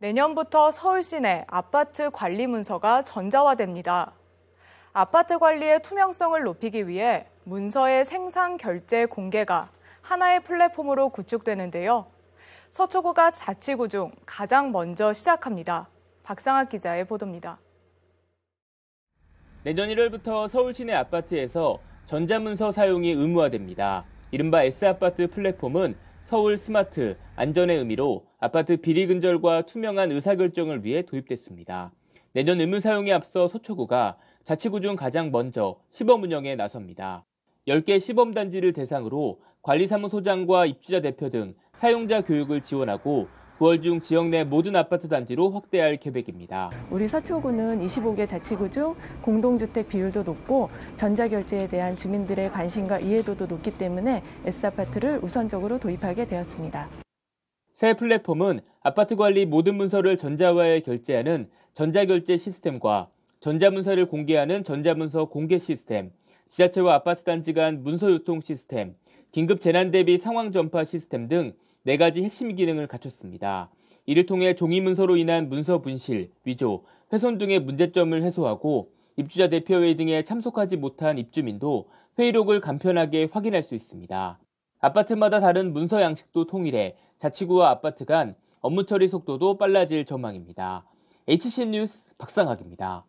내년부터 서울 시내 아파트 관리 문서가 전자화됩니다. 아파트 관리의 투명성을 높이기 위해 문서의 생산 결제 공개가 하나의 플랫폼으로 구축되는데요. 서초구가 자치구 중 가장 먼저 시작합니다. 박상학 기자의 보도입니다. 내년 1월부터 서울 시내 아파트에서 전자문서 사용이 의무화됩니다. 이른바 S아파트 플랫폼은 서울 스마트 안전의 의미로 아파트 비리 근절과 투명한 의사결정을 위해 도입됐습니다. 내년 의무 사용에 앞서 서초구가 자치구 중 가장 먼저 시범 운영에 나섭니다. 10개 시범 단지를 대상으로 관리사무소장과 입주자 대표 등 사용자 교육을 지원하고 9월중 지역 내 모든 아파트 단지로 확대할 계획입니다. 우리 서초구는 25개 자치구 중 공동주택 비율도 높고 전자결제에 대한 주민들의 관심과 이해도도 높기 때문에 S아파트를 우선적으로 도입하게 되었습니다. 새 플랫폼은 아파트 관리 모든 문서를 전자화에 결제하는 전자결제 시스템과 전자문서를 공개하는 전자문서 공개 시스템, 지자체와 아파트 단지 간 문서 유통 시스템, 긴급 재난 대비 상황 전파 시스템 등네 가지 핵심 기능을 갖췄습니다. 이를 통해 종이 문서로 인한 문서 분실, 위조, 훼손 등의 문제점을 해소하고 입주자 대표회의 등에 참석하지 못한 입주민도 회의록을 간편하게 확인할 수 있습니다. 아파트마다 다른 문서 양식도 통일해 자치구와 아파트 간 업무 처리 속도도 빨라질 전망입니다. HC 뉴스 박상학입니다.